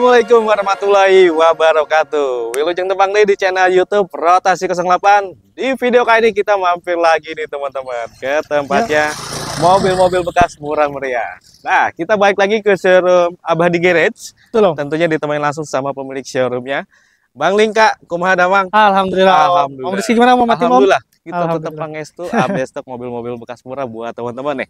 Assalamualaikum warahmatullahi wabarakatuh Wilujeng Tepang di channel Youtube Rotasi 08 Di video kali ini kita mampir lagi nih teman-teman Ke tempatnya mobil-mobil bekas murah meriah Nah kita balik lagi ke showroom Abah di Garage Tolong. Tentunya ditemani langsung sama pemilik showroomnya Bang Lingka, kumaha damang? Alhamdulillah. Alhamdulillah. Om gimana mau mati Alhamdulillah. Kita tetap pangestu update stok mobil-mobil bekas murah buat teman-teman nih.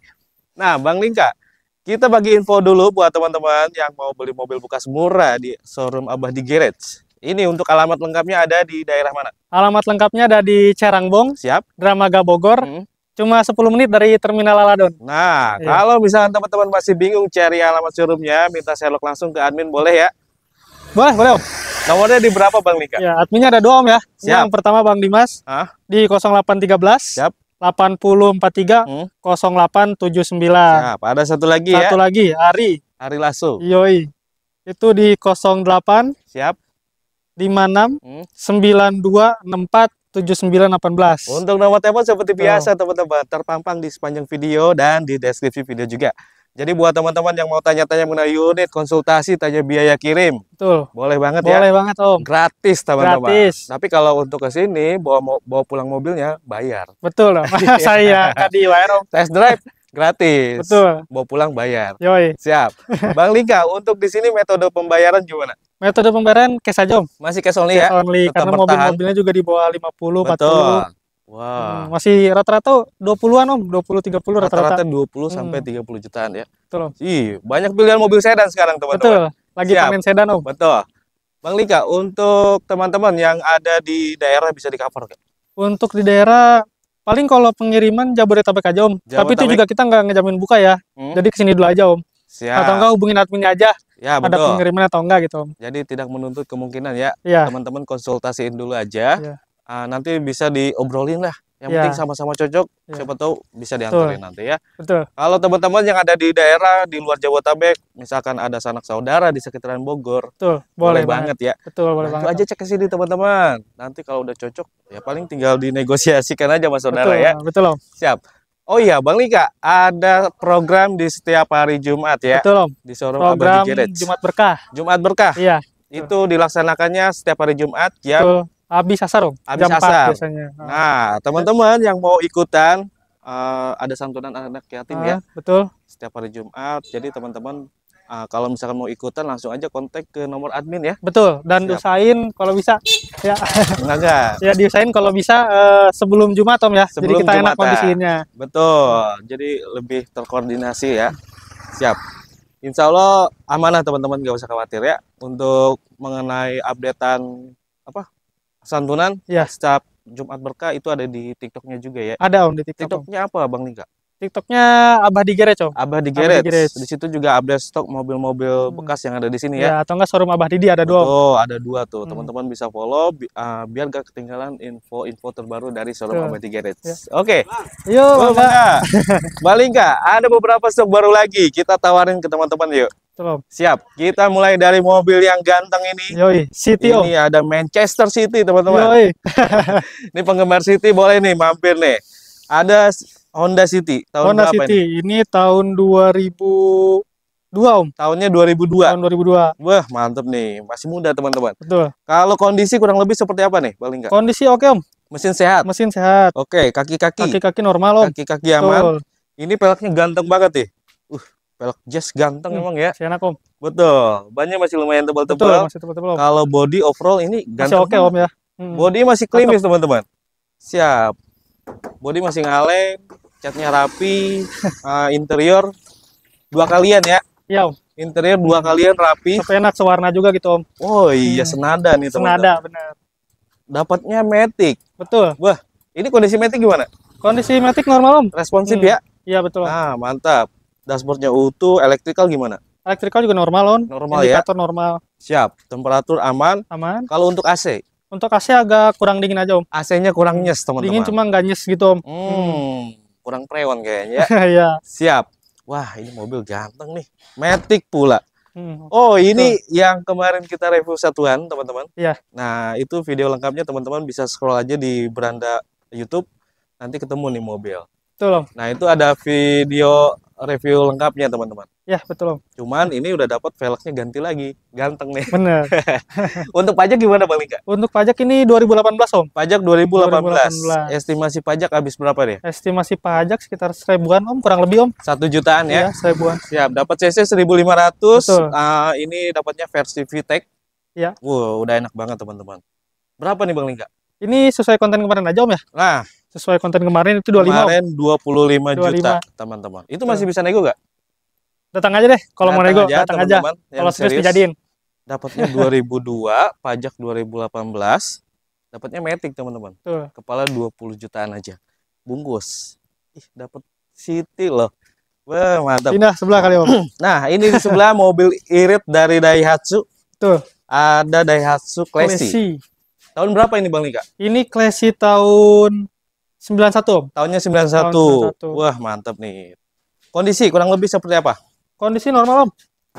Nah, Bang Lingka, kita bagi info dulu buat teman-teman yang mau beli mobil bekas murah di showroom Abah di Garage. Ini untuk alamat lengkapnya ada di daerah mana? Alamat lengkapnya ada di Cerangbong. Siap. Dramaga Bogor. Hmm. Cuma 10 menit dari Terminal Aladon. Nah, iya. kalau misalnya teman-teman masih bingung cari alamat showroomnya, minta selok langsung ke admin boleh ya? Boleh, boleh om. Nomornya di berapa Bang Nika? Ya, adminnya ada dua om ya. Siap. Yang pertama Bang Dimas Hah? di 0813. Siap. 8043 hmm? 0879. Siap. Ada satu lagi satu ya. Satu lagi Ari. Ari Lasso. Yoi. Itu di 08 Siap. 56 hmm? sembilan delapan 7918. Untuk nomor telepon seperti biasa teman-teman terpampang di sepanjang video dan di deskripsi video juga. Jadi buat teman-teman yang mau tanya-tanya mengenai unit, konsultasi, tanya biaya kirim. Betul. Boleh banget Boleh ya. Boleh banget, Om. Gratis, teman-teman. Gratis. Tapi kalau untuk ke sini bawa bawa pulang mobilnya bayar. Betul, Om. Iya. Saya tadi bayar, Om. Test drive gratis. Betul. Bawa pulang bayar. Yoi. Siap. Bang Lika, untuk di sini metode pembayaran gimana? Metode pembayaran cash aja, Om. Masih cash only cash ya? Only, Tetap karena mobil-mobilnya juga di bawah 50, Betul. 40. Wah. Hmm, Masih rata-rata 20-an Om, 20 30 rata-rata. Rata-rata 20 hmm. sampai 30 jutaan ya. Betul. Om. Ih, banyak pilihan mobil sedan sekarang teman-teman. Betul. Lagi Siap. sedan Om. Betul. Bang Lika, untuk teman-teman yang ada di daerah bisa di-cover kan? Untuk di daerah paling kalau pengiriman Jabodetabek aja Om. Jabodetabek. Tapi itu juga kita nggak ngejamin buka ya. Hmm? Jadi kesini dulu aja Om. Siap. Atau enggak hubungin adminnya aja. Ya, ada pengiriman atau enggak gitu Om. Jadi tidak menuntut kemungkinan ya. Iya. Teman-teman ya. konsultasiin dulu aja. Ya uh, nanti bisa diobrolin lah yang ya. penting sama-sama cocok ya. siapa tahu bisa diantarin Betul. nanti ya Betul. kalau teman-teman yang ada di daerah di luar Jawa Tengah, misalkan ada sanak saudara di sekitaran Bogor Betul. boleh, boleh banget, ya Betul, boleh nah, banget. aja cek ke sini teman-teman nanti kalau udah cocok ya paling tinggal dinegosiasikan aja mas saudara Betul, ya Betul om. siap Oh iya, Bang Lika, ada program di setiap hari Jumat ya? Betul, Om. Di showroom program Abadi Jumat Berkah. Jumat Berkah? Iya. Itu dilaksanakannya setiap hari Jumat jam ya. Betul Abi asar om. Habis Jam asar. biasanya. Ah. Nah, teman-teman yang mau ikutan uh, ada santunan anak yatim uh, ya. Betul. Setiap hari Jumat. Jadi teman-teman uh, kalau misalkan mau ikutan langsung aja kontak ke nomor admin ya. Betul. Dan Siap. usahain kalau bisa ya. Enggak. ya diusahain kalau bisa uh, sebelum Jumat om ya. Sebelum Jadi kita Jumat, enak kondisinya. Betul. Jadi lebih terkoordinasi ya. Siap insya Allah amanah teman-teman gak usah khawatir ya untuk mengenai updatean apa santunan ya. setiap Jumat berkah itu ada di TikToknya juga ya. Ada om di TikTok. TikToknya apa Bang Lingga? TikToknya Abah di Garage om. Abah di di, situ juga update stok mobil-mobil hmm. bekas yang ada di sini ya. ya atau enggak showroom Abah Didi ada dua. Oh, ada dua tuh. Hmm. Teman-teman hmm. bisa follow bi uh, biar gak ketinggalan info-info terbaru dari showroom Abah di Ya. Oke. Okay. Yuk, Bang Bang Lingga, ada beberapa stok baru lagi. Kita tawarin ke teman-teman yuk. Tolong. Siap. Kita mulai dari mobil yang ganteng ini. Yoi, City oh. Ini ada Manchester City, teman-teman. Yoi. ini penggemar City boleh nih mampir nih. Ada Honda City tahun Honda berapa City. ini? Ini tahun 2000 dua om tahunnya 2002 tahun 2002 wah mantep nih masih muda teman-teman betul kalau kondisi kurang lebih seperti apa nih paling nggak kondisi oke om mesin sehat mesin sehat oke kaki-kaki kaki-kaki normal om kaki-kaki aman ini peleknya ganteng banget nih Velg Jazz ganteng hmm, emang ya. Si Betul. Bannya masih lumayan tebal-tebal. Kalau body overall ini ganteng. Masih oke, okay, Om ya. Hmm. Body masih klimis, teman-teman. Siap. Body masih ngalem, catnya rapi, uh, interior dua kalian ya. Iya, Om. Interior dua kalian rapi. Sepenak enak sewarna juga gitu, Om. Oh iya, hmm. senada nih, teman-teman. Senada, benar. Dapatnya Matic. Betul. Wah, ini kondisi Matic gimana? Kondisi Matic normal, Om. Responsif hmm. ya? Iya, betul. Ah, mantap dashboardnya utuh, elektrikal gimana? Elektrikal juga normal, on. Normal ya? Indikator ya? normal. Siap. Temperatur aman. Aman. Kalau untuk AC? Untuk AC agak kurang dingin aja, Om. AC-nya kurang nyes, teman-teman. Dingin cuma nggak nyes gitu, Om. Hmm, hmm. kurang preon kayaknya. Iya. Siap. Wah, ini mobil ganteng nih. Matic pula. Hmm. Oh, ini Betul. yang kemarin kita review satuan, teman-teman. Iya. Nah, itu video lengkapnya teman-teman bisa scroll aja di beranda YouTube. Nanti ketemu nih mobil. Betul. Om. Nah, itu ada video review lengkapnya teman-teman. Ya betul om. Cuman ini udah dapat velgnya ganti lagi, ganteng nih. Bener. Untuk pajak gimana Bang Lika? Untuk pajak ini 2018 om. Pajak 2018. 2018. Estimasi pajak habis berapa nih? Estimasi pajak sekitar seribuan om, kurang lebih om. Satu jutaan ya? ya seribuan. Siap, dapat CC 1500. Betul. Uh, ini dapatnya versi VTEC. Ya. Wow, udah enak banget teman-teman. Berapa nih Bang Lingga? Ini sesuai konten kemarin aja om ya? Nah, sesuai konten kemarin itu 25 kemarin 25 juta teman-teman itu masih iya. bisa nego gak? datang aja deh kalau mau nego aja, datang teman aja kalau serius, serius dijadiin dapatnya 2002 pajak 2018 dapatnya metik teman-teman kepala 20 jutaan aja bungkus ih dapat city loh Wah, mantap. Pindah sebelah kali, Om. nah, ini di sebelah mobil irit dari Daihatsu. Tuh. Ada Daihatsu Classy. Classy. Tahun berapa ini, Bang Lika? Ini Classy tahun 91 Om. Tahunnya 91. Tahun 91. Wah, mantap nih. Kondisi kurang lebih seperti apa? Kondisi normal Om.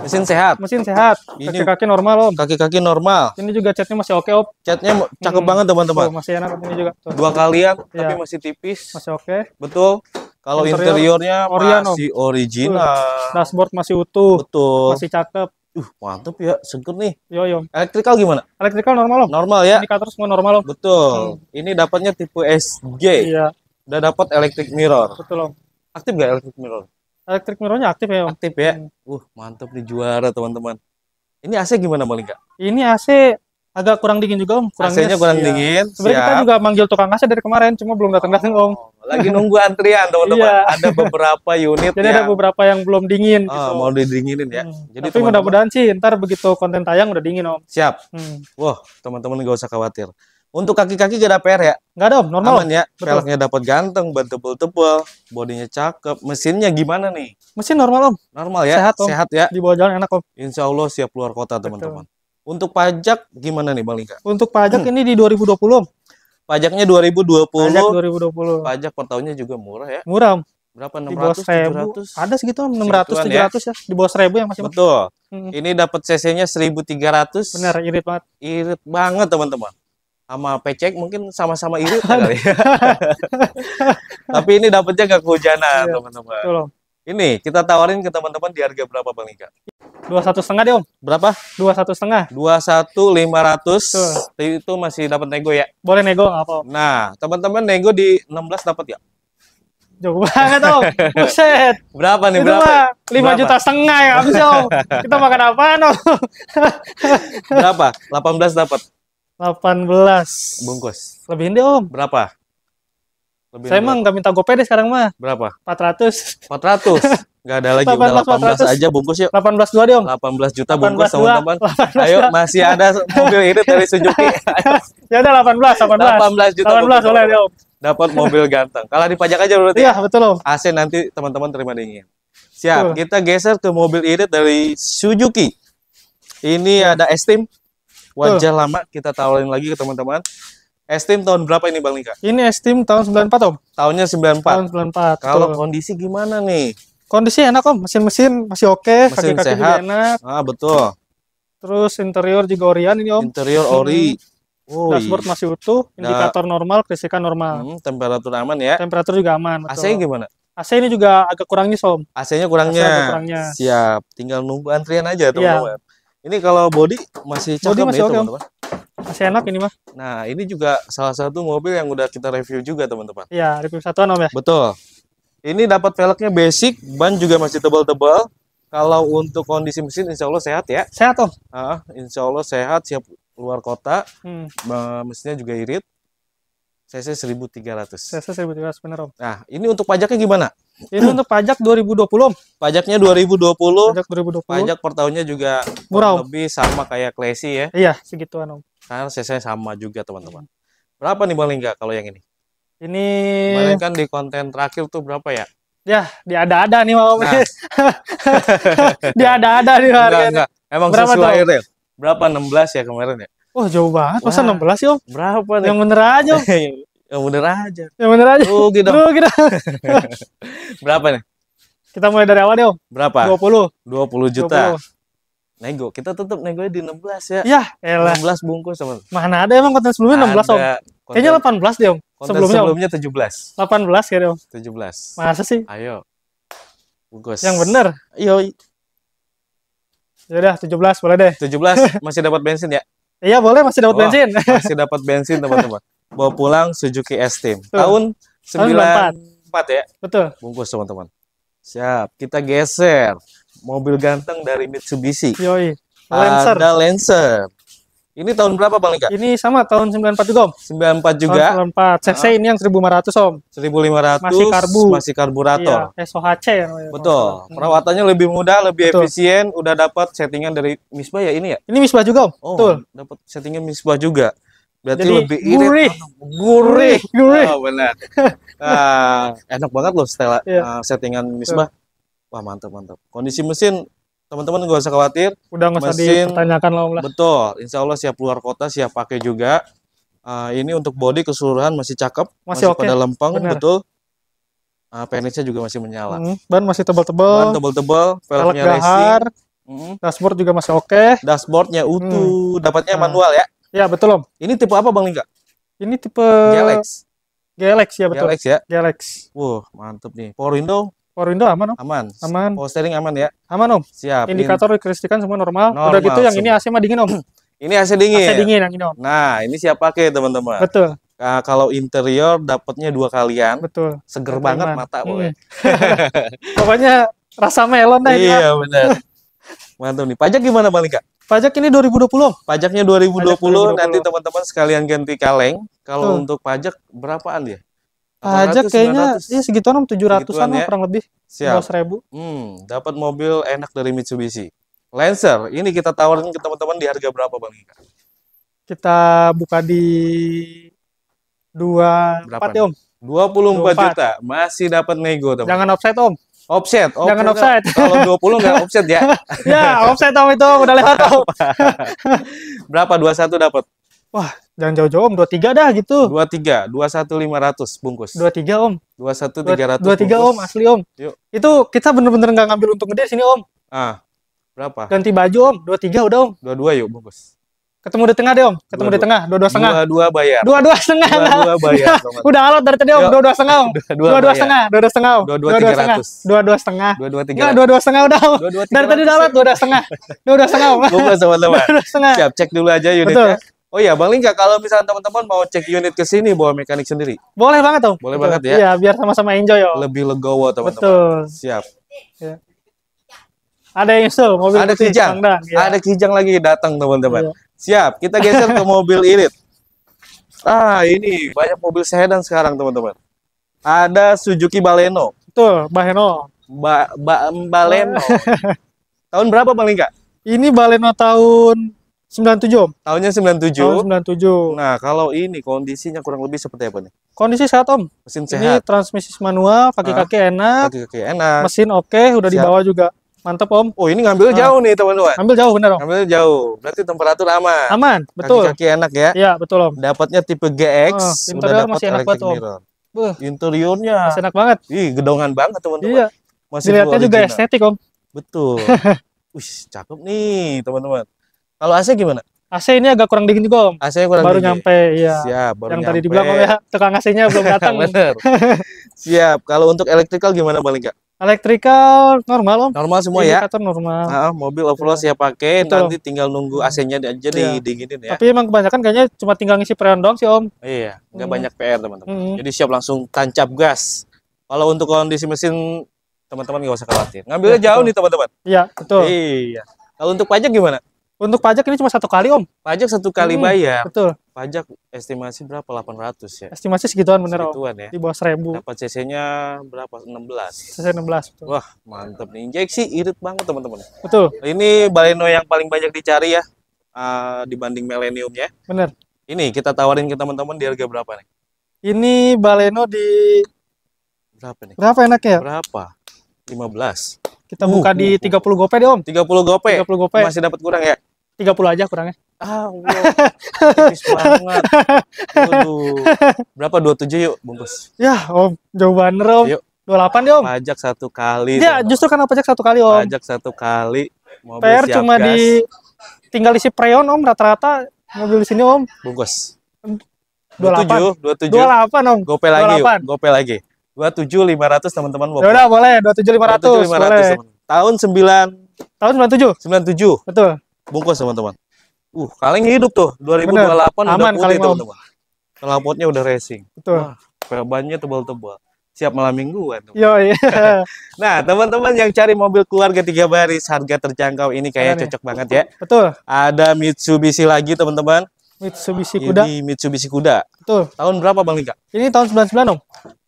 Mesin sehat. Mesin sehat. Kaki-kaki normal om. Kaki-kaki normal. Ini juga catnya masih oke om. Catnya cakep hmm. banget teman-teman. Oh, masih enak ini juga. Tuh. Dua kalian ya. tapi masih tipis. Masih oke. Betul. Kalau Interior, interiornya Orion, masih original. Dashboard masih utuh. Betul. Masih cakep uh mantep ya seger nih yo yo elektrikal gimana elektrikal normal loh normal ya indikator semua normal loh betul hmm. ini dapatnya tipe SG iya udah dapat electric mirror betul loh aktif gak electric mirror elektrik mirrornya aktif ya om. aktif ya hmm. uh mantep di juara teman-teman ini AC gimana paling Lingga? Ini AC agak kurang dingin juga Om. Kurang AC-nya kurang iya. dingin. Sebenarnya kita juga manggil tukang AC dari kemarin, cuma belum datang-datang oh. Om lagi nunggu antrian teman-teman. Iya. Ada beberapa unit Jadi yang, ada beberapa yang belum dingin oh, gitu. mau didinginin ya. Hmm. Jadi Tapi mudah-mudahan sih ntar begitu konten tayang udah dingin Om. Siap. Hmm. Wah, teman-teman gak usah khawatir. Untuk kaki-kaki gak ada PR ya? Gak ada om, normal. Aman ya, velgnya dapat ganteng, ban tebel-tebel, bodinya cakep, mesinnya gimana nih? Mesin normal om. Normal ya? Sehat om. Sehat ya? Di bawah jalan enak om. Insya Allah siap keluar kota teman-teman. Untuk pajak gimana nih Bang Lika? Untuk pajak hmm. ini di 2020 om. Pajaknya 2020. Pajak 2020. Pajak per tahunnya juga murah ya. Murah. Berapa? 600, ribu. 700? Ada segitu 600, 700 ya. ya. Di bawah 1000 yang masih Betul. Hmm. hmm. Ini dapat CC-nya 1300. Benar, irit banget. Irit banget, teman-teman. Sama pecek mungkin sama-sama irit kali. Tapi ini dapatnya enggak kehujanan, iya. teman-teman. Ini kita tawarin ke teman-teman di harga berapa Bang Ika? dua satu setengah deh om berapa dua satu setengah dua satu lima ratus itu masih dapat nego ya boleh nego nggak apa nah teman-teman nego di enam belas dapat ya jauh banget om buset berapa nih itu berapa lima juta setengah ya bisa om kita makan apa om berapa delapan belas dapat delapan belas bungkus lebihin deh om berapa lebih saya emang nggak minta gopay deh sekarang mah berapa empat ratus empat ratus Gak ada lagi 18, udah 18 100. aja bungkus yuk. 18 juta dong. 18 juta bungkus teman-teman. Ayo masih ada mobil ini dari Suzuki. ya udah 18 18. 18 juta. 18 boleh dong. Dapat mobil ganteng. Kalau dipajak aja berarti. Iya, ya. betul. Om. AC nanti teman-teman terima dingin. Siap, betul. kita geser ke mobil ini dari Suzuki. Ini ya. ada Estim. Wajah betul. lama kita tawarin lagi ke teman-teman. Estim tahun berapa ini Bang Lika? Ini Estim tahun 94 Om. Tahunnya 94. Tahun 94. Kalau kondisi gimana nih? kondisi enak om mesin-mesin masih oke okay. mesin kaki-kaki sehat enak ah betul terus interior juga orian ini om interior ori hmm. dashboard masih utuh, indikator nah, normal, krisikan normal. Hmm, temperatur aman ya. Temperatur juga aman. AC gimana? AC ini juga agak kurangnya som. AC-nya kurangnya. AC kurangnya. Siap, tinggal nunggu antrian aja iya. teman-teman. Ini kalau body masih cakep body masih okay, teman-teman. masih enak ini mah. Nah ini juga salah satu mobil yang udah kita review juga teman-teman. Iya review satuan om ya. Betul. Ini dapat velgnya basic, ban juga masih tebal-tebal. Kalau untuk kondisi mesin, insya Allah sehat ya. Sehat om. Ah, insya Allah sehat, siap luar kota. Hmm. Mesinnya juga irit. CC 1300. CC 1300 benar om. Nah, ini untuk pajaknya gimana? Ini untuk pajak 2020 om. Pajaknya 2020. Pajak 2020. Pajak per tahunnya juga murah lebih sama kayak Classy ya. Iya, segituan om. Karena CC sama juga teman-teman. Berapa nih Bang Lingga kalau yang ini? Ini kemarin kan di konten terakhir tuh berapa ya? Ya, di ada-ada nih mau. Nah. di ada-ada nih Pak. Enggak, enggak. Emang berapa sesuai tuh? real. Berapa 16 ya kemarin ya? oh, jauh banget. Masa 16 sih, Om? Berapa nih? Yang bener aja, Om. yang bener aja. Yang bener aja. Oh, gitu. Oh, gitu. berapa nih? Kita mulai dari awal deh, Om. Berapa? 20. 20 juta. 20 nego kita tetap negonya di 16 ya ya elah. 16 bungkus teman mana ada emang konten sebelumnya 16 ada om konten... kayaknya 18 deh om Sebelumnya sebelumnya, sebelumnya 17. 18 kali Om. 17. Masa sih? Ayo. Bungkus. Yang benar, iyo, Ya udah 17 boleh deh. 17 masih dapat bensin ya? iya, boleh masih dapat bensin. masih dapat bensin, teman-teman. Bawa pulang Suzuki S-Team. Tahun puluh 94 ya? Betul. Bungkus, teman-teman. Siap, kita geser mobil ganteng dari Mitsubishi. Yoi. Lancer. Ada Lancer. Ini tahun berapa Bang Lika? Ini sama tahun 94 juga Om. 94 juga. Tahun 94. CC ini yang 1500 Om. 1500. Masih karbu. Masih karburator. Iya, eh, SOHC ya Betul. Hmm. Perawatannya lebih mudah, lebih Betul. efisien, udah dapat settingan dari Misbah ya ini ya? Ini Misbah juga Om. Oh, Betul. Dapat settingan Misbah juga. Berarti Jadi, lebih gurih. Gurih. Gurih. Oh, benar. nah, enak banget loh setelah yeah. Iya. settingan Misbah. Wah, mantap mantap. Kondisi mesin teman-teman gak usah khawatir. Udah nggak usah ditanyakan lah lah. Betul, insya Allah siap keluar kota, siap pakai juga. Uh, ini untuk body keseluruhan masih cakep, masih, masih okay. pada lempeng, Bener. betul. Uh, eh, penisnya juga masih menyala. Hmm, ban masih tebal-tebal. Ban tebal-tebal, velgnya racing. Hmm. Dashboard juga masih oke. Okay. Dashboardnya utuh, hmm. dapatnya hmm. manual ya. Ya betul om. Ini tipe apa bang Lingga? Ini tipe Galaxy Galaxy ya betul. Galaxy ya. Galaxy Wah mantep nih. Power window Power window aman om? Aman. Aman. Power steering aman ya? Aman om. Siap. Indikator kelistrikan semua normal. normal. Udah gitu yang ini AC mah dingin om. ini AC dingin. AC dingin yang ini om. Nah ini siap pakai teman-teman. Betul. Nah, kalau interior dapatnya dua kalian. Betul. Seger Betul, banget aman. mata hmm. Pokoknya rasa melon dah Iya benar. Mantap nih. Pajak gimana Bang Lika? Pajak ini 2020. Pajaknya 2020, pajak 2020. nanti teman-teman sekalian ganti kaleng. Kalau untuk pajak berapaan dia? Aja kayaknya ya segitu om tujuh ratusan ya. kurang lebih dua seribu. hmm, dapat mobil enak dari Mitsubishi Lancer ini kita tawarin ke teman-teman di harga berapa bang kita buka di dua berapa empat ya om dua puluh empat juta masih dapat nego teman jangan offset om Offset, offset. Jangan offset. Kalau dua puluh nggak offset ya. ya, offset Om itu udah lewat Om. Berapa dua satu dapat? Wah, jangan jauh-jauh om, 23 dah gitu. 23, 21500 bungkus. 23 om. 21300. 23 bungkus. om, asli om. Yuk. Itu kita bener-bener nggak -bener ngambil untung gede sini om. Ah. Berapa? Ganti baju om, 23 udah om. 22 yuk bungkus. Ketemu di tengah deh om, ketemu dua, di tengah, dua dua setengah. Dua dua bayar. Dua dua setengah. Dua dua bayar. Udah alot dari tadi om, dua dua setengah om. Dua dua setengah, dua dua setengah om. Dua dua tiga Dua dua setengah. Dua dua tiga. dua dua setengah udah om. Dari tadi udah alot, dua dua setengah. Dua dua setengah om. Bungkus teman-teman. Dua dua setengah. Siap cek dulu aja unitnya. Betul. Oh iya, Bang Lingga, kalau misalnya teman-teman mau cek unit ke sini bawa mekanik sendiri. Boleh banget, dong. Boleh banget ya. Iya, biar sama-sama enjoy, yo. Lebih legowo, teman-teman. Betul. Siap. Ya. Ada yang so, mobil Ada Kijang. ya. Ada Kijang lagi datang, teman-teman. Ya. Siap, kita geser ke mobil irit. Ah, ini banyak mobil sedan sekarang, teman-teman. Ada Suzuki Baleno. Betul, Baleno. Ba, ba Baleno. Tahun berapa, Bang Lingga? Ini Baleno tahun 97. Tahunnya 97. Tahun 97. Nah, kalau ini kondisinya kurang lebih seperti apa nih? Kondisi sehat, Om. Mesin sehat. Ini transmisi manual, kaki-kaki ah, enak. Kaki-kaki enak. Mesin oke, okay, udah dibawa juga. mantep Om. Oh, ini ngambil ah. jauh nih, teman-teman. Ngambil jauh bener Om. Ngambil jauh. Berarti temperatur aman. Aman, betul. Kaki-kaki enak ya. Iya, betul, Om. Dapatnya tipe GX. Ah, interior masih enak banget, Om. Buh. Interiornya. Masih enak banget. Ih, gedongan banget, teman-teman. Iya. Masih Dilihatnya juga estetik, Om. Betul. Wih, cakep nih, teman-teman. Kalau AC gimana? AC ini agak kurang dingin juga om. AC kurang baru dingin. nyampe, ya. Siap, baru Yang nyampe. tadi dibilang om ya, tukang AC-nya belum datang. Bener. Siap. Kalau untuk elektrikal gimana paling kak? Elektrikal normal om. Normal semua ya. Indikator normal. Nah, mobil overload ya. siap pakai, nanti tinggal nunggu hmm. AC-nya aja ya. dinginin ya. Tapi emang kebanyakan kayaknya cuma tinggal ngisi freon doang sih om. Iya, nggak hmm. banyak PR teman-teman. Hmm. Jadi siap langsung tancap gas. Kalau untuk kondisi mesin teman-teman nggak usah khawatir. Ngambilnya ya, jauh betul. nih teman-teman. Iya, betul. Iya. Kalau untuk pajak gimana? Untuk pajak ini cuma satu kali, Om. Pajak satu kali hmm, bayar. Betul. Pajak estimasi berapa? 800 ya. Estimasi segituan bener, segituan, Om. Ya. Di bawah 1000. Dapat CC-nya berapa? 16. CC 16, betul. Wah, mantap nih. Injeksi irit banget, teman-teman. Betul. Ini Baleno yang paling banyak dicari ya. Uh, dibanding Millennium ya. Bener. Ini kita tawarin ke teman-teman di harga berapa nih? Ini Baleno di berapa nih? Berapa enak ya? Berapa? 15. Kita buka uh, di uh, uh. tiga 30 gope deh, Om. 30 gope. 30 gope. Masih dapat kurang ya? tiga puluh aja kurangnya. Ah, wow. banget. Aduh. Berapa tujuh yuk bungkus? Ya, Om, jauh banget, Om. Yuk. 28 Om. Pajak satu kali. Ya, justru karena pajak satu kali, Om. Pajak satu kali. Mobil PR siap cuma gas. di tinggal isi preon, Om, rata-rata mobil di sini, Om. Bungkus. 28. 27, dua 28, Om. Gope lagi, gopel lagi dua tujuh lima ratus teman-teman. Ya udah, boleh. dua tujuh lima ratus boleh. sembilan Tahun sembilan Tahun sembilan tujuh Betul bungkus teman-teman. Uh, kaleng hidup tuh 2028 Bener. Aman, udah putih teman-teman. Kelapotnya udah racing. Betul. Wah, tebal-tebal. Siap malam mingguan. Yo, iya. nah, teman-teman yang cari mobil keluarga tiga baris harga terjangkau ini kayaknya cocok banget ya. Betul. Ada Mitsubishi lagi teman-teman. Mitsubishi Kuda. Ini Mitsubishi Kuda. Betul. Tahun berapa Bang Lika? Ini tahun 99, Om.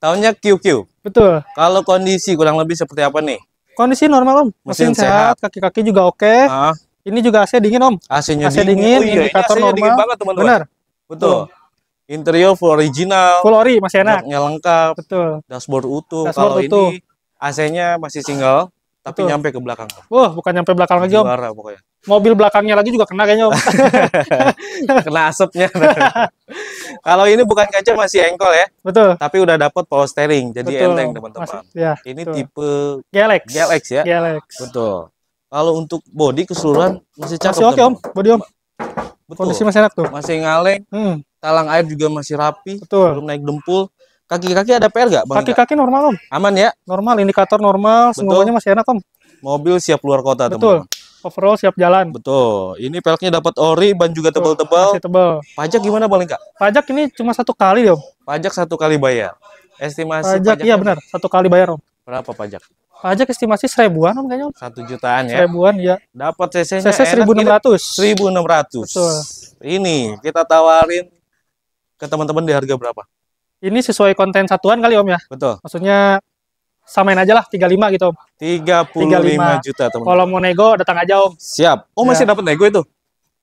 Tahunnya QQ. Betul. Kalau kondisi kurang lebih seperti apa nih? Kondisi normal, Om. Mesin, Mesin sehat, kaki-kaki juga oke. Okay. Ah. Ini juga AC dingin Om. AC-nya AC dingin, dingin. Oh, iya, indikator normal. Dingin banget teman-teman. Benar. Betul. Hmm. Interior full original. Full ori masih enak. Nya lengkap. Betul. Dashboard utuh. Dashboard Kalau utuh. ini AC-nya masih single tapi nyampe ke belakang. Wah, bukan nyampe belakang lagi Om. Juara pokoknya. Mobil belakangnya lagi juga kena kayaknya Om. kena asapnya. Kalau ini bukan kaca masih engkol ya. Betul. Tapi udah dapat power steering jadi Betul. enteng teman-teman. Ya, ini betul. tipe Galax. Galax ya. Galax. Betul. Kalau untuk body keseluruhan masih cakep. Masih oke okay, Om, body Om. Betul. Kondisi masih enak tuh. Masih ngaleng. Hmm. Talang air juga masih rapi. Betul. Belum naik dempul. Kaki-kaki ada PR gak, Kaki-kaki normal, Om. Aman ya? Normal, indikator normal, Betul. semuanya masih enak, Om. Mobil siap luar kota, Betul. teman. Betul. Overall siap jalan. Betul. Ini peleknya dapat ori, ban juga tebal-tebal. tebal. Pajak gimana, Bang Kak? Pajak ini cuma satu kali, Om. Pajak satu kali bayar. Estimasi pajak, pajak iya benar, satu kali bayar, Om. Berapa pajak? pajak estimasi seribuan om, kayaknya. Satu jutaan ya. Seribuan ya. Dapat CC nya CC seribu enam ratus. Seribu enam ratus. Ini kita tawarin ke teman-teman di harga berapa? Ini sesuai konten satuan kali Om ya. Betul. Maksudnya samain aja lah tiga lima gitu Om. puluh lima juta teman. Kalau mau nego datang aja Om. Siap. Oh ya. masih dapat nego itu?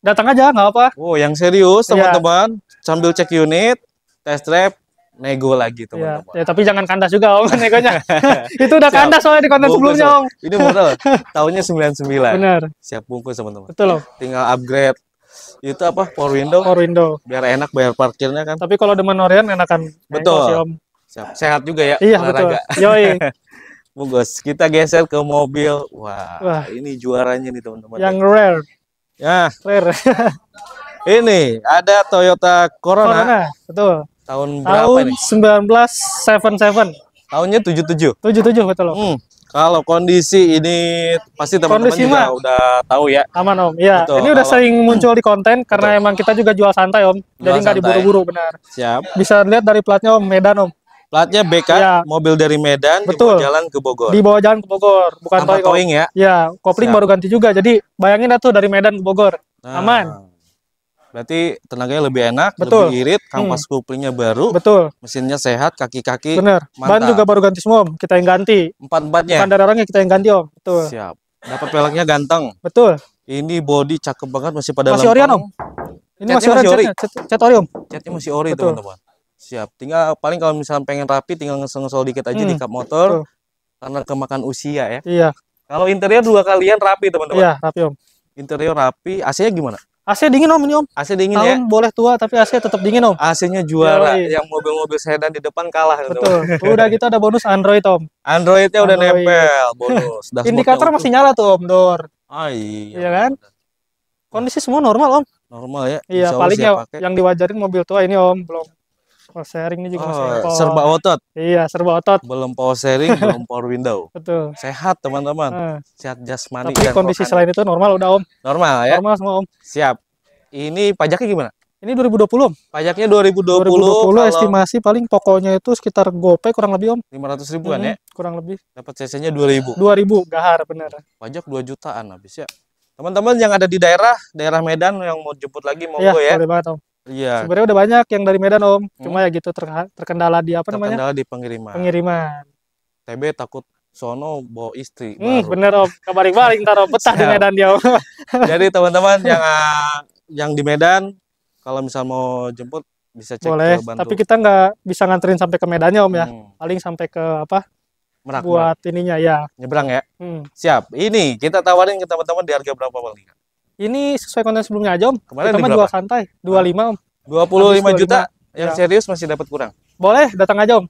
Datang aja nggak apa-apa. Oh yang serius iya. teman-teman ya. sambil cek unit, test drive nego lagi iya. teman-teman. Ya, tapi jangan kandas juga om negonya. itu udah Siap. kandas soalnya di konten sebelumnya om. Ini betul. Tahunnya sembilan. Benar. Siap bungkus teman-teman. Betul loh. Tinggal upgrade itu apa power window power window biar enak bayar parkirnya kan tapi kalau demen orian enakan betul si, om. Siap. sehat juga ya iya betul yoi bungkus kita geser ke mobil wah, wah. ini juaranya nih teman-teman yang rare ya rare ini ada Toyota Corona, Corona betul Tahun berapa Tahun ini? 1977. Tahunnya 77. 77 betul. Om. Hmm. Kalau kondisi ini pasti teman-teman juga udah tahu ya. Aman Om. Ya, betul, ini udah sering muncul di konten karena betul. emang kita juga jual santai Om. Jual Jadi nggak diburu-buru benar. Siap. Bisa lihat dari platnya Om Medan Om. Platnya BK, ya. mobil dari Medan Betul. jalan ke Bogor. di bawah jalan ke Bogor, bukan Tanpa towing, ya. Ya, kopling Siap. baru ganti juga. Jadi bayangin tuh dari Medan ke Bogor. Nah. Aman. Berarti tenaganya lebih enak, Betul. lebih irit, hmm. kampas hmm. kuplingnya baru. Betul. Mesinnya sehat, kaki-kaki. Bener. Mantap. Ban juga baru ganti semua, Om. Kita yang ganti. Empat-empatnya. Bukan dari orangnya kita yang ganti, Om. Betul. Siap. Dapat peleknya ganteng. Betul. Ini body cakep banget masih pada Masih ori Om. Ini catnya masih ori. cat ori, Om. Catnya masih ori, teman-teman. Siap. Tinggal paling kalau misalnya pengen rapi tinggal ngesel-ngesel dikit aja hmm. di kap motor. Betul. Karena kemakan usia ya. Iya. Kalau interior dua kalian rapi, teman-teman. Iya, rapi, Om. Interior rapi, AC-nya gimana? AC dingin om ini om. AC dingin Tahun ya. boleh tua tapi AC tetap dingin om. AC-nya juara. Yoi. Yang mobil-mobil sedan di depan kalah. Gitu, Betul. Om. Udah kita gitu ada bonus Android om. Androidnya Android. udah nempel bonus. Indikator masih nyala tuh om Dor. Ah, iya. Iya kan? Kondisi semua normal om. Normal ya. Iya paling ya, yang diwajarin mobil tua ini om belum power sharing ini juga oh, masih serba otot iya serba otot belum power sharing belum power window betul sehat teman-teman uh. sehat jasmani tapi kondisi rohani. selain itu normal udah om normal ya normal semua om siap ini pajaknya gimana ini 2020 om. Pajaknya 2020. 2020 kalau... estimasi paling pokoknya itu sekitar gopay kurang lebih om. 500 ribuan hmm, ya? Kurang lebih. Dapat CC-nya 2000. 2000 gahar bener. Pajak 2 jutaan habis ya. Teman-teman yang ada di daerah, daerah Medan yang mau jemput lagi mau iya, ya. ya. banget om. Iya. Sebenarnya udah banyak yang dari Medan Om. Cuma hmm. ya gitu terkendala di apa terkendala namanya? Terkendala di pengiriman. Pengiriman. TB takut sono bawa istri. Hmm, bener Om. Kabarin balik ntar Om betah di Medan dia Om. Jadi teman-teman yang ah, yang di Medan kalau misal mau jemput bisa cek Boleh, ke Bantu. tapi kita nggak bisa nganterin sampai ke Medannya Om ya. Hmm. Paling sampai ke apa? Merak, buat merak. ininya ya. Nyebrang ya. Hmm. Siap. Ini kita tawarin ke teman-teman di harga berapa paling? Ini sesuai konten sebelumnya aja, Om. Kemarin Kita dua santai, 25, Om. 25 Habis juta 25. yang ya. serius masih dapat kurang. Boleh, datang aja, Om.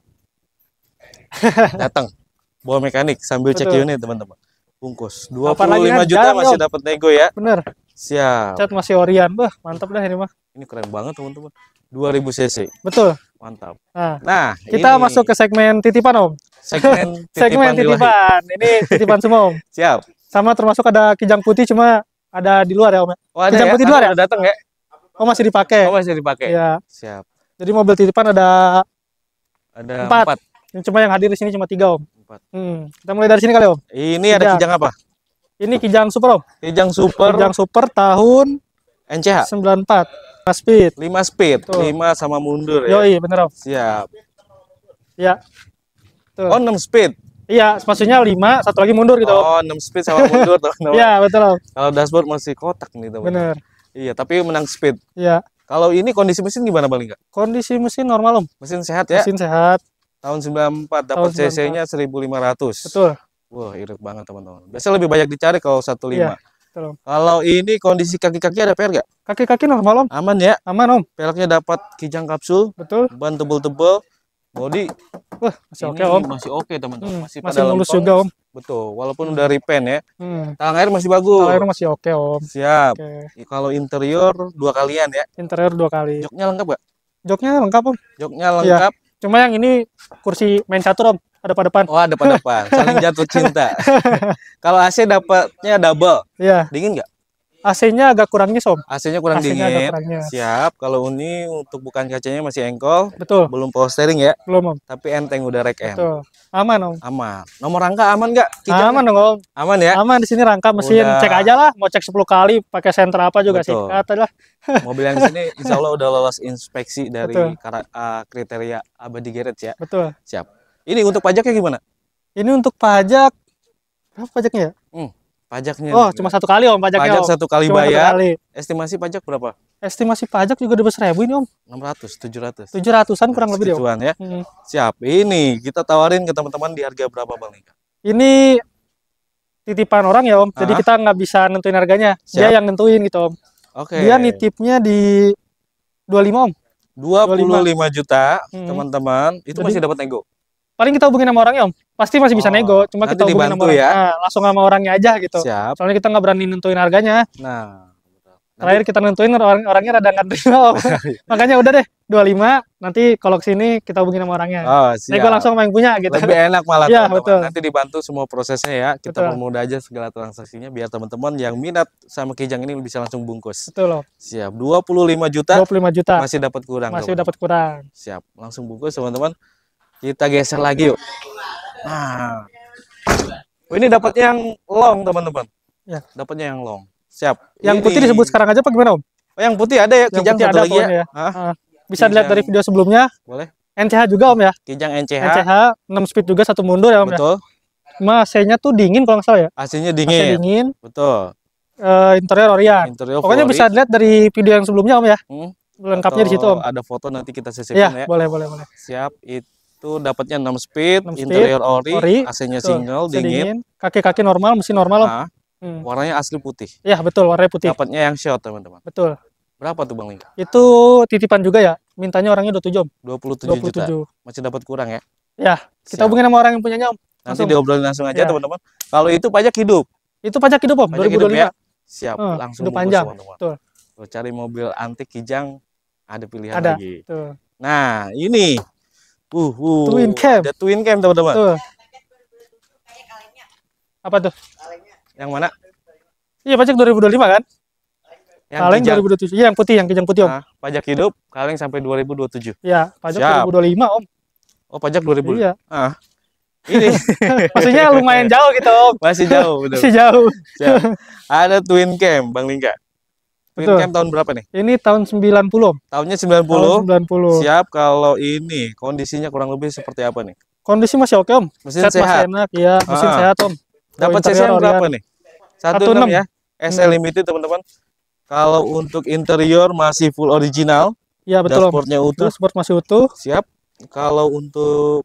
datang. Bawa mekanik sambil Betul. cek unit, teman-teman. Bungkus. 25 Apalagi juta masih dapat nego ya. Bener. Siap. Cat masih orian, Bah, mantap dah ini mah. Ini keren banget, teman-teman. 2000 cc. Betul. Mantap. Nah, nah kita ini... masuk ke segmen titipan, Om. Segmen titipan. segmen titipan. Ini titipan semua, Om. Siap. Sama termasuk ada kijang putih cuma ada di luar ya Om. Ya? Oh, ada ya? di luar ya? datang ya? Oh masih dipakai. Oh masih dipakai. Iya. Siap. Jadi mobil titipan ada ada empat. empat. Cuma yang hadir di sini cuma tiga om. Empat. Hmm. Kita mulai dari sini kali om. Ini kijang. ada kijang apa? Ini kijang super om. Kijang super. Kijang super tahun NCH. 94 5 speed. 5 speed. Tuh. 5 sama mundur ya. iya bener om. Siap. Ya. Tuh. Oh 6 speed. Iya, spasinya lima, satu lagi mundur gitu. Oh, 6 speed sama mundur tuh. Iya, betul. Kalau dashboard masih kotak nih, teman. Benar. Iya, tapi menang speed. Iya. Kalau ini kondisi mesin gimana Bang Lingga? Kondisi mesin normal, Om. Mesin sehat ya? Mesin sehat. Tahun 94 dapat CC-nya 1500. Betul. Wah, irit banget, teman-teman. Biasanya lebih banyak dicari kalau 15. Iya. Betul, Kalau ini kondisi kaki-kaki ada PR nggak? Kaki-kaki normal om. Aman ya? Aman om. Peleknya dapat kijang kapsul. Betul. Ban tebel-tebel body Wah, masih oke okay, om masih oke okay, teman-teman hmm, masih, masih mulus juga om betul walaupun udah repaint ya hmm. air masih bagus tangan air masih oke okay, om siap okay. kalau interior dua kalian ya interior dua kali joknya lengkap gak joknya lengkap om joknya iya. lengkap ya. cuma yang ini kursi main catur om ada pada depan oh ada pada depan saling jatuh cinta kalau AC dapatnya double ya. dingin nggak AC-nya agak kurangnya Som. AC-nya kurang AC dingin. Agak iya. Siap. Kalau ini untuk bukan kacanya masih engkol. Betul. Belum power steering ya? Belum, Om. Tapi enteng udah rek M. Betul. Aman, Om. Aman. Nomor rangka aman nggak? Aman dong, Om. Aman ya? Aman di sini rangka mesin. Udah. Cek aja lah, mau cek 10 kali pakai senter apa juga Betul. sih. Ah, Kata lah. Mobil yang di sini insya Allah udah lolos inspeksi dari Betul. Ah, kriteria abadi garage ya. Betul. Siap. Ini untuk pajaknya gimana? Ini untuk pajak Apa pajaknya ya? Pajaknya. Oh, cuma satu kali om pajaknya. Pajak om. satu kali cuma bayar. Satu kali. Estimasi pajak berapa? Estimasi pajak juga dua seribu ini om. Enam ratus, tujuh ratus. Tujuh ratusan kurang nah, lebih deh. Om. ya. Hmm. Siap. Ini kita tawarin ke teman-teman di harga berapa bang Nika? Ini titipan orang ya om. Jadi ah. kita nggak bisa nentuin harganya. Siap. Dia yang nentuin gitu om. Oke. Okay. Dia nitipnya di dua lima om. Dua puluh lima juta teman-teman. Hmm. Itu Jadi, masih dapat nego paling kita hubungin sama orangnya om pasti masih bisa oh, nego cuma kita hubungin sama ya? Nah, langsung sama orangnya aja gitu Siap. soalnya kita nggak berani nentuin harganya nah nanti... kita nentuin orang orangnya rada nggak terima om iya. makanya udah deh 25 nanti kalau kesini kita hubungin sama orangnya oh, siap. nego langsung sama yang punya gitu lebih enak malah ya, teman -teman. nanti dibantu semua prosesnya ya kita betul. aja segala transaksinya biar teman-teman yang minat sama kijang ini bisa langsung bungkus betul loh siap 25 juta 25 juta masih dapat kurang masih dapat kurang siap langsung bungkus teman-teman kita geser lagi yuk. Nah. ini dapat yang long, teman-teman. Ya, dapatnya yang long. Siap. Yang ini... putih disebut sekarang aja apa gimana, Om? Oh, yang putih ada ya, yang kijang putih ada lagi ya. ya. Ah, bisa kijang... dilihat dari video sebelumnya. Boleh. NCH juga, Om ya? Kijang NCH. NCH 6 speed juga satu mundur ya, Om ya? Betul. ya. Mas, tuh dingin kalau nggak salah ya. aslinya dingin. AC dingin. Betul. Uh, interior Orion. Interior Pokoknya Flori. bisa dilihat dari video yang sebelumnya Om ya. Hmm. Lengkapnya Atau di situ Om. Ada foto nanti kita sisipkan ya, ya. Boleh, boleh, boleh. Siap. Itu itu dapatnya 6 speed, 6 speed interior ori, ori AC-nya single, dingin. Kaki-kaki normal, mesin normal. Nah, hmm. Warnanya asli putih. Ya, betul, warnanya putih. Dapatnya yang short, teman-teman. Betul. Berapa tuh Bang Lingka? Itu titipan juga ya. Mintanya orangnya 27, Om. 27, 27 juta. Masih dapat kurang ya? Ya, kita Siap. hubungin sama orang yang punyanya, Om. Nanti diobrolin langsung aja, ya. teman-teman. Ya. Kalau itu pajak hidup. Itu pajak hidup, Om. Pajak 2025. Hidup ya? Siap, hmm, langsung hidup panjang. Tuh, cari mobil antik kijang ada pilihan ada. lagi. Tuh. Nah, ini Uh, uh, twin cam. Ada twin cam teman-teman. Apa tuh? Yang mana? Iya pajak 2025 kan? Yang kaleng kijang. 2027. Iya yang putih, yang kijang putih om. Nah, pajak hidup, kaleng sampai 2027. Iya, pajak Siap. 2025 om. Oh pajak 2000. Iya. Ah. Ini maksudnya lumayan jauh gitu om. Masih jauh. Betul. Masih jauh. Siap. Ada twin cam Bang Lingga. Betul. Camp tahun berapa nih? Ini tahun 90. Tahunnya 90. Tahun 90. Siap kalau ini kondisinya kurang lebih seperti apa nih? Kondisi masih oke, Om. Mesin Set sehat. Masih enak, ya, mesin ah. sehat, Om. Dapat CC berapa nih? 16 ya. SL Limited, teman-teman. Kalau untuk interior masih full original. Iya, betul. Dashboardnya utuh. Dashboard masih utuh. Siap. Kalau untuk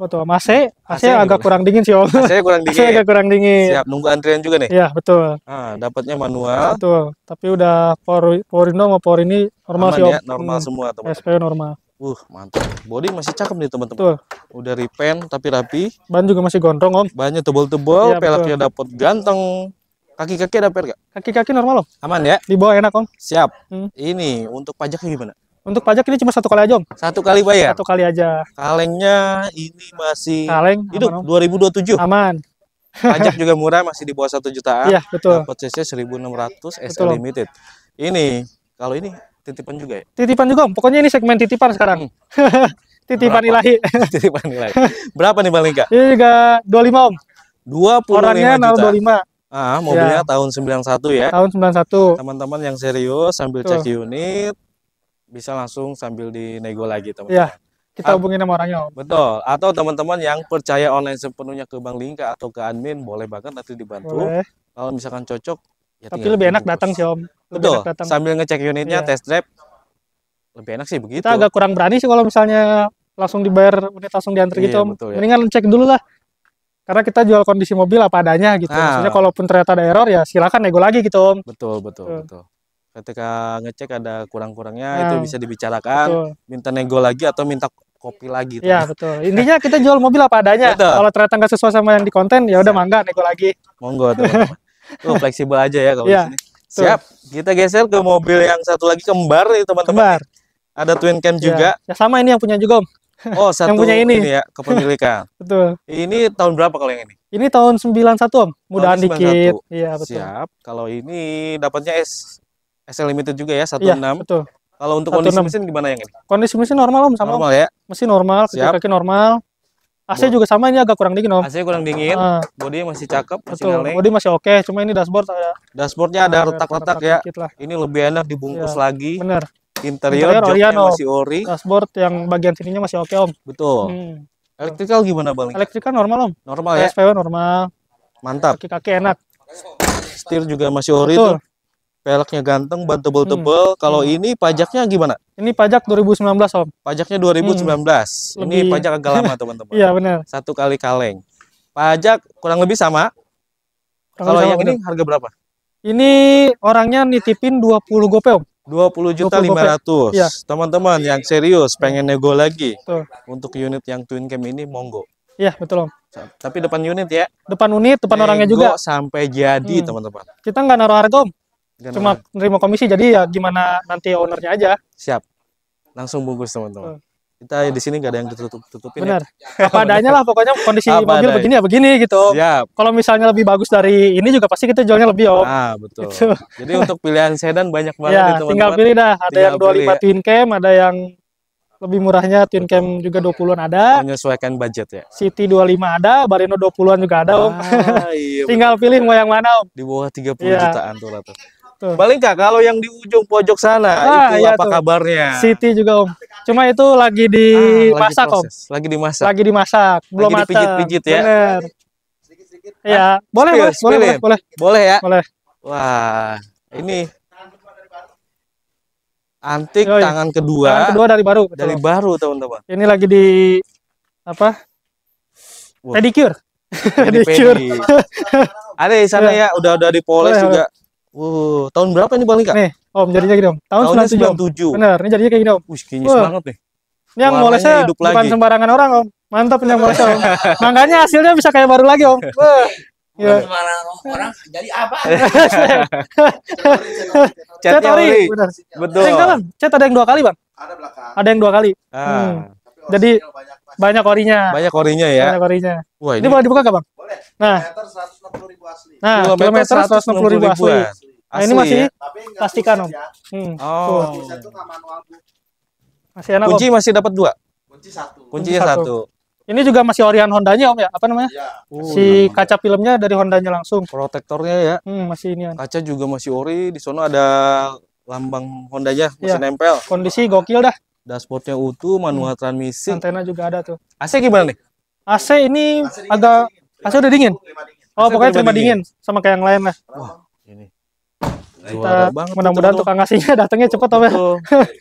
apa tuh AC AC, agak kurang dingin sih om AC kurang dingin agak kurang dingin siap nunggu antrian juga nih ya betul nah, dapatnya manual betul tapi udah power ini sama power ini normal Aman sih om ya, normal hmm. semua teman SP normal Uh, mantap. Body masih cakep nih teman-teman. Udah repaint tapi rapi. Ban juga masih gondrong, Om. Bannya tebal-tebal, ya, pelaknya dapat ganteng. Kaki-kaki ada per Kaki-kaki normal, Om. Aman ya? Di bawah enak, Om. Siap. Hmm. Ini untuk pajaknya gimana? Untuk pajak ini cuma satu kali aja, Om. Satu kali bayar. Satu kali aja. Kalengnya ini masih Kaleng, hidup aman, 2027. Aman. Pajak juga murah, masih di bawah satu jutaan. Iya, betul. Dapat CC 1600 SL betul, Limited. Om. Ini kalau ini titipan juga ya? Titipan juga, Om. Pokoknya ini segmen titipan sekarang. Hmm. titipan Berapa? ilahi. titipan ilahi. Berapa nih Bang Lingga? Ini juga 25, Om. 25 Orangnya juta. lima. Ah, mobilnya iya. ya. tahun 91 ya. Tahun 91. Teman-teman yang serius sambil cek unit, bisa langsung sambil dinego lagi teman-teman. Ya, kita hubungin sama orangnya. Om. Betul. Atau teman-teman yang percaya online sepenuhnya ke Bang Lingka atau ke admin boleh banget nanti dibantu. Boleh. Kalau misalkan cocok ya Tapi lebih enak datang sih Om. Lebih Betul. datang. Sambil ngecek unitnya, ya. test drive. Lebih enak sih begitu. Kita agak kurang berani sih kalau misalnya langsung dibayar unit langsung diantar gitu, iya, gitu Om. Betul, ya. Mendingan cek dulu lah. Karena kita jual kondisi mobil apa adanya gitu. Nah. Maksudnya kalaupun ternyata ada error ya silakan nego lagi gitu Om. Betul, betul, betul. betul ketika ngecek ada kurang-kurangnya ya. itu bisa dibicarakan betul. minta nego lagi atau minta kopi lagi tuh. Ya, betul intinya kita jual mobil apa adanya betul. kalau ternyata nggak sesuai sama yang di konten ya udah mangga nego lagi monggo tuh fleksibel aja ya kalau ya, di sini siap kita geser ke mobil yang satu lagi kembar nih teman-teman kembar. ada twin cam ya. juga ya sama ini yang punya juga om Oh, satu yang punya ini. ini ya kepemilikan. betul. Ini tahun berapa kalau yang ini? Ini tahun 91, Om. Mudahan tahun 91. dikit. Iya, betul. Siap. Kalau ini dapatnya S SL limited juga ya 16. Ya, Kalau untuk 16. kondisi mesin gimana yang ini? Kondisi mesin normal Om sama Normal ya. Mesin normal, Siap. kaki normal. AC Bo juga sama ini agak kurang dingin Om. AC kurang dingin. Uh, ah. body masih cakep, masih ngaleng. Body masih oke, okay, cuma ini dashboard ada. Dashboardnya ada ah, retak-retak ya. Ini lebih enak dibungkus ya, lagi. Bener. Interior, Interior oh iya, joknya masih ori. Dashboard yang bagian sininya masih oke okay, Om. Betul. Hmm. Elektrikal gimana Bang? Elektrikal normal Om. Normal ya. SPW normal. Mantap. Kaki-kaki enak. Setir juga masih ori tuh peleknya ganteng, ban tebel-tebel. Hmm. Kalau hmm. ini pajaknya gimana? Ini pajak 2019, Om. Pajaknya 2019. Hmm. Lebih... Ini pajak agak lama, teman-teman. Iya, benar. Satu kali kaleng. Pajak kurang lebih sama. Kalau yang ini harga berapa? Ini orangnya nitipin 20 gope, Om. 20 juta 500. Ya. Teman-teman yang serius pengen nego lagi. Betul. Untuk unit yang Twin Cam ini monggo. Iya, betul, Om. Tapi depan unit ya. Depan unit, depan nego orangnya juga. sampai jadi, hmm. teman-teman. Hmm. Kita nggak naruh harga, Om Cuma nanya. nerima komisi jadi ya gimana nanti ownernya aja. Siap. Langsung bungkus teman-teman. Hmm. Kita di sini gak ada yang ditutup-tutupin. Ya. Benar. Ya. Apa adanya lah pokoknya kondisi Apa mobil adanya. begini ya begini gitu. Siap. Kalau misalnya lebih bagus dari ini juga pasti kita jualnya lebih om. Ah betul. Gitu. Jadi untuk pilihan sedan banyak ya, banget ya, teman-teman. Tinggal pilih dah. Ada tinggal yang 25 pilih. Ya. twin cam, ada yang lebih murahnya Twin Cam juga 20-an ada. Menyesuaikan budget ya. City 25 ada, Barino 20-an juga ada, ah, Iya, Tinggal pilih mau yang mana, Om. Di bawah 30 ya. jutaan tuh rata. Tuh. Paling kak, kalau yang di ujung pojok sana ah, itu iya apa tuh. kabarnya? Siti juga om. Cuma itu lagi dimasak ah, lagi om. Lagi dimasak. Lagi dimasak. Belum lagi dipijit-pijit ya. Bener. Iya, ah, boleh, boleh, boleh, boleh, boleh. Boleh ya? Boleh. Wah, ini antik Yoi. tangan kedua. Tangan kedua dari baru. Betul. Dari baru teman-teman. Ini lagi di apa? Wow. Pedicure. Pedicure. Ada di sana iya. ya, udah-udah dipoles boleh, juga. Boleh Wuh, tahun berapa nih Bang Lika? Nih, Om, jadinya gini Om. Tahun 97. Benar, ini jadinya kayak gini Om. Wih, kayaknya banget nih. Ini yang molesnya saya. bukan lagi. sembarangan orang Om. Mantap ini yang molesnya Om. Makanya hasilnya bisa kayak baru lagi Om. Wah. Ya. orang jadi apa? Cet ori. Betul. kan? Cet ada yang dua kali, Bang? Ada belakang. Ada yang dua kali. Ah. Hmm. Jadi banyak orinya. Banyak orinya ya. Banyak orinya. Wah, ini, ini boleh dibuka gak, Bang? nah Nah, kilometer 160 ribu asli. Nah, ribu asli. asli. Ya? Nah, ini masih ya? pastikan om. Ya. Hmm. Oh. Kunci Masih Kunci om. masih dapat dua. Kunci satu. Kunci satu. Ini juga masih orian Hondanya om ya, apa namanya? Ya. Uh, si iya, iya. kaca filmnya dari Hondanya langsung. Protektornya ya. Hmm, masih ini. Kaca juga masih ori, di sana ada lambang Hondanya masih ya. nempel. Kondisi gokil dah. Dashboardnya utuh, manual hmm. transmisi. Antena juga ada tuh. AC gimana nih? AC ini AC agak Kasih udah dingin. Oh, pokoknya terima dingin. sama kayak yang lain lah. Wah, ini. Kita mudah-mudahan tukang ngasihnya datangnya cepat ya.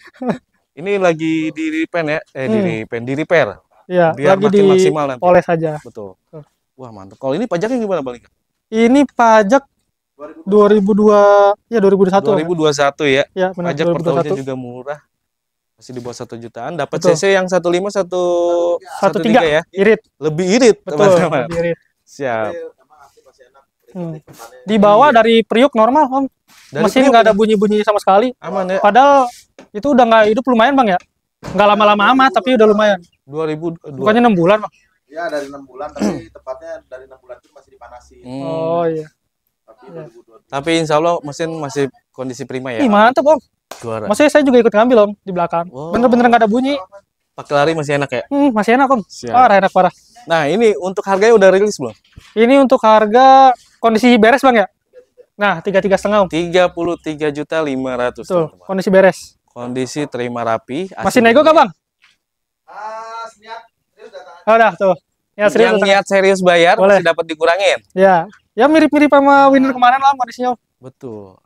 ini lagi di repair ya, eh hmm. di repair, di repair. Iya, lagi di maksimal nanti. Oles saja. Betul. Wah, mantap. Kalau ini pajaknya gimana balik? Ini pajak 2002 iya, ya 2021. 2021 ya. ya benar, pajak 2021. juga murah masih di bawah satu jutaan dapat cc yang satu lima satu satu tiga ya irit lebih irit betul teman -teman. lebih irit Siap. Iya, hmm. di bawah iya. dari Priuk normal, Om. Dari Mesin nggak ada ya? bunyi-bunyi sama sekali. Aman ya. Padahal itu udah nggak hidup lumayan, Bang ya. Nggak lama-lama iya, amat, tapi udah lumayan. 2000 Bukannya 6 bulan, Bang. Iya, dari 6 bulan, tapi hmm. tepatnya dari 6 bulan itu masih dipanasi. Hmm. Oh iya. Tapi, iya. tapi insya Allah mesin masih kondisi prima ya. Ih, mantap, Om. Juara. Maksudnya saya juga ikut ngambil, Om, di belakang. Bener-bener wow. nggak -bener ada bunyi. Pakai lari masih enak ya? Hmm, masih enak, Om. Parah, enak parah. Nah, ini untuk harganya udah rilis belum? Ini untuk harga kondisi beres, Bang ya? Nah, tiga tiga setengah om. Tiga puluh tiga juta lima ratus. Tuh, kondisi beres. Kondisi terima rapi. Masih nego kah bang? Ah, udah Oh, tuh. Ya, serius Yang niat serius bayar Boleh. masih dapat dikurangin. Ya, ya mirip-mirip sama winner nah. kemarin lah kondisinya. Betul.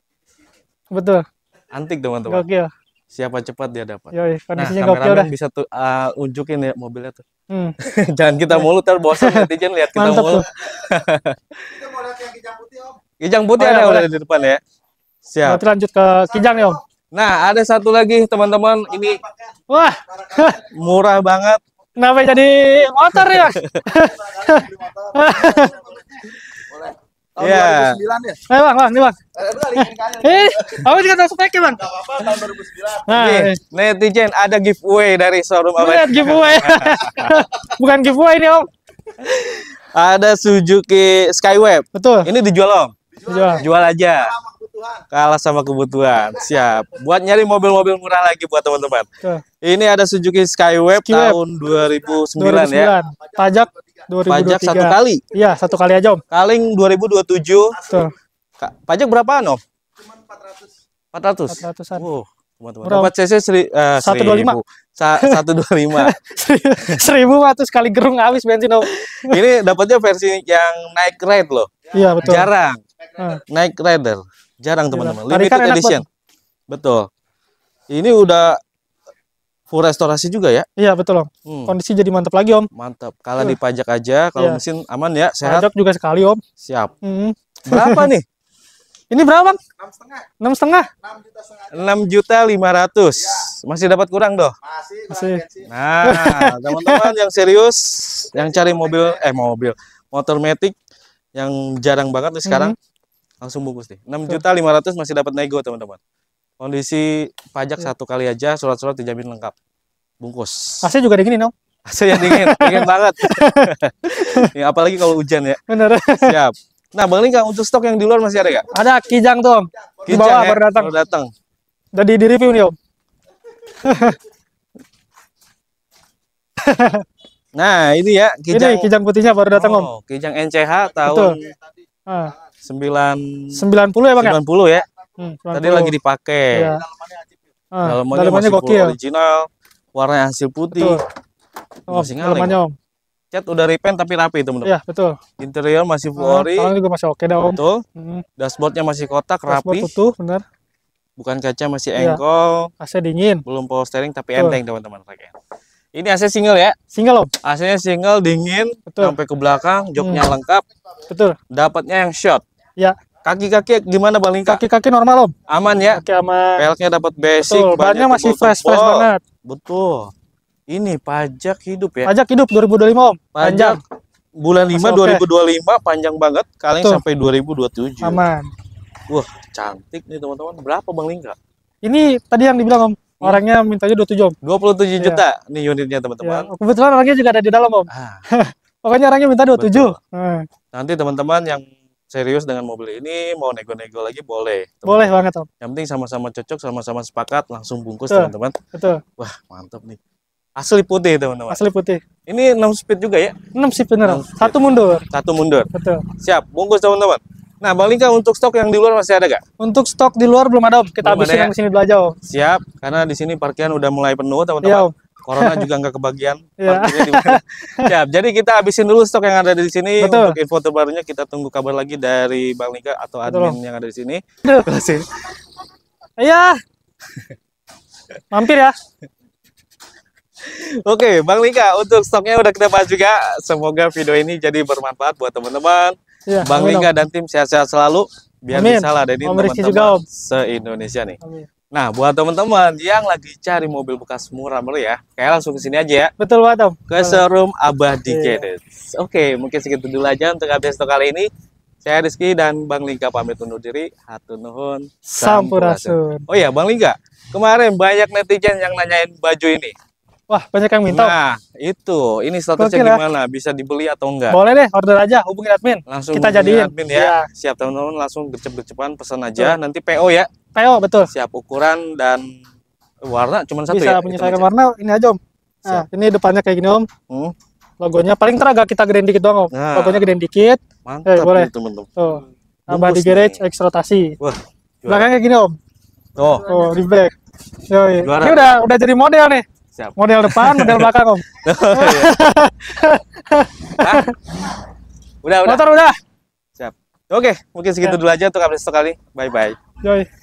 Betul. Antik teman-teman. Gokil siapa cepat dia dapat. Yoi, kondisinya nah, gokil dah. bisa tuh uh, unjukin ya mobilnya tuh. Hmm. Jangan kita mulu ter bosan netizen lihat kita mulu. kita mau lihat yang kijang putih, Om. Kijang putih oh, iya, ada ya, udah di depan ya. Siap. Nanti lanjut ke kijang ya, Om. Nah, ada satu lagi teman-teman, ini wah, murah banget. Kenapa jadi motor ya? Tahun yeah. Iya. ya? Eh bang, bang, nih bang. Eh, aku juga tahu speknya bang. Enggak apa-apa, tahun 2009. Nah, nih, eh. netizen ada giveaway dari showroom apa? Lihat giveaway. Bukan giveaway ini om. Ada Suzuki Skywave. Betul. Ini dijual om? Dijual. Jual aja. Kalah sama kebutuhan. Siap. Buat nyari mobil-mobil murah lagi buat teman-teman. Ini ada Suzuki Skywave, tahun 2009, 2009 ya. Pajak 2023. Pajak satu kali. Iya, satu kali aja, Om. Kaling 2027. Pak, Pajak berapaan, Om? Cuman 400. 400. 400-an. Wow. teman CC seri, uh, 125. 125. 1400 kali gerung habis bensin, Om. Ini dapatnya versi yang naik red loh. Iya, betul. Jarang. Ah. Naik rider. Jarang, teman-teman. Kan Limited edition. Betul. Ini udah full restorasi juga ya? Iya betul om. Hmm. Kondisi jadi mantap lagi om. Mantap. Kalau iya. dipajak aja, kalau iya. mesin aman ya, sehat. Pajak juga sekali om. Siap. Hmm. Berapa nih? Ini berapa bang? Enam setengah. Enam setengah. Enam juta lima ratus. Iya. Masih dapat kurang doh. Masih. Masih. Nah, teman-teman yang serius, yang cari mobil, eh mobil, motor metik yang jarang banget nih sekarang, -hmm. langsung bungkus nih. Enam juta lima ratus masih dapat nego teman-teman. Kondisi pajak ya. satu kali aja, surat-surat dijamin lengkap. Bungkus. AC juga dingin, dong? AC yang dingin, dingin banget. ya, apalagi kalau hujan ya. Benar. Siap. Nah, Bang Lingga untuk stok yang di luar masih ada nggak? Ada, Kijang tuh, Om. Kijang, di bawah ya, baru datang. Baru datang. Udah di, di review nih, Om. nah, ini ya, Kijang. Ini Kijang putihnya baru datang, oh, Om. Kijang NCH tahun ah. sembilan. Sembilan puluh ya, Bang ya? sembilan puluh ya. Hmm, Tadi lagi dipakai. Ya. Dalamannya, Dalamannya gokil. original, warnanya hasil putih. Betul. masih oh, ngaling. Dalamannya, Om. Cat udah repaint tapi rapi itu menurut. Iya, betul. Interior masih full ah, ori. juga masih oke okay dah, Om. Betul. Hmm. Dashboardnya masih kotak, rapi. Dashboard benar. Bukan kaca masih ya. engkol. AC dingin. Belum power steering tapi betul. enteng, teman-teman. Ini AC single ya? Single, Om. AC-nya single, dingin, betul. sampai ke belakang, joknya hmm. lengkap. Betul. Dapatnya yang short. Ya. Kaki-kaki gimana Bang Kaki-kaki normal Om. Aman ya? Kaki aman. Pelknya dapat basic. Betul, bannya masih fresh-fresh banget. Betul. Ini pajak hidup ya? Pajak hidup 2025 Om. Pajak, panjang. bulan 5 dua 2025 okay. panjang banget. Kali Betul. sampai 2027. Aman. Wah, cantik nih teman-teman. Berapa Bang Lingka? Ini tadi yang dibilang Om. Hmm. Orangnya mintanya 27 Om. 27 iya. juta nih unitnya teman-teman. Iya. Kebetulan orangnya juga ada di dalam Om. Ah. Pokoknya orangnya minta 27. Hmm. Nah. Nanti teman-teman yang serius dengan mobil ini mau nego-nego lagi boleh teman -teman. boleh banget om yang penting sama-sama cocok sama-sama sepakat langsung bungkus teman-teman betul wah mantap nih asli putih teman-teman asli putih ini 6 speed juga ya 6 speed bener om. satu mundur satu mundur betul siap bungkus teman-teman Nah, Bang Lingka untuk stok yang di luar masih ada gak? Untuk stok di luar belum ada, Om. Kita belum habisin ya? yang sini belajar. Om. Siap, karena di sini parkiran udah mulai penuh, teman-teman. Iya, Corona juga nggak kebagian. Iya. Ya. Siap. Jadi kita habisin dulu stok yang ada di sini. Betul. Untuk info terbarunya kita tunggu kabar lagi dari Bang Lika atau admin Betul. yang ada di sini. Ayo, iya. Mampir ya. Oke, Bang Lika, untuk stoknya udah kita bahas juga. Semoga video ini jadi bermanfaat buat teman-teman. Ya, Bang Lika dan tim sehat-sehat selalu. Biar amin. bisa lah, jadi teman-teman se-Indonesia nih. Amin. Nah, buat teman-teman yang lagi cari mobil bekas murah baru ya, kayak langsung ke sini aja ya. Betul banget, Om. Ke showroom Abah Dikedes. Iya. Oke, mungkin segitu dulu aja untuk update stok kali ini. Saya Rizky dan Bang Lingga pamit undur diri. Hatun nuhun. Sampurasun. Oh iya, Bang Lingga. Kemarin banyak netizen yang nanyain baju ini. Wah, banyak yang minta. Nah, itu. Ini statusnya Gokil, ya? gimana? Bisa dibeli atau enggak? Boleh deh, order aja, hubungi admin. Langsung kita jadiin. Admin ya. ya. Siap teman-teman, langsung gecep gecepan pesan aja. Tuh. Nanti PO ya. PO betul. Siap ukuran dan warna cuma satu Bisa ya. Bisa menyesuaikan warna ini aja Om. Nah, ini depannya kayak gini Om. Hmm. Logonya paling terang, agak kita gedein dikit doang Om. Nah. Logonya gedein dikit. Mantap eh, boleh. Tuh. Tambah di garage X rotasi. Wah. Belakangnya gini Om. Oh. Oh, di back. Yoi. Ini udah udah jadi model nih. Siap. Model depan, model belakang, Om. Oh, iya. udah, udah. Motor udah. Siap. Oke, mungkin segitu ya. dulu aja untuk update sekali. Bye-bye. Yoi.